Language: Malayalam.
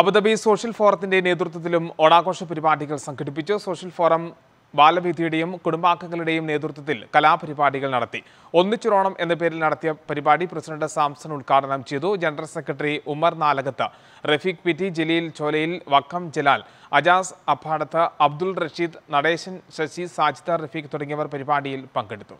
അബുദാബി സോഷ്യൽ ഫോറത്തിന്റെ നേതൃത്വത്തിലും ഓണാഘോഷ പരിപാടികൾ സംഘടിപ്പിച്ചു സോഷ്യൽ ഫോറം ബാലവീതിയുടെയും കുടുംബാംഗങ്ങളുടെയും നേതൃത്വത്തിൽ കലാപരിപാടികൾ നടത്തി ഒന്നിച്ചുറോണം എന്ന പേരിൽ നടത്തിയ പരിപാടി പ്രസിഡന്റ് സാംസൺ ഉദ്ഘാടനം ചെയ്തു general secretary Umar Nalakath Rafeeq P T Jaleel Cholayil Vakkam Jalal Ajas Abhadath Abdul Rasheed Nadesan Sasi Sajida Rafeeq തുടങ്ങിയവർ പരിപാടിയിൽ പങ്കെടുത്തു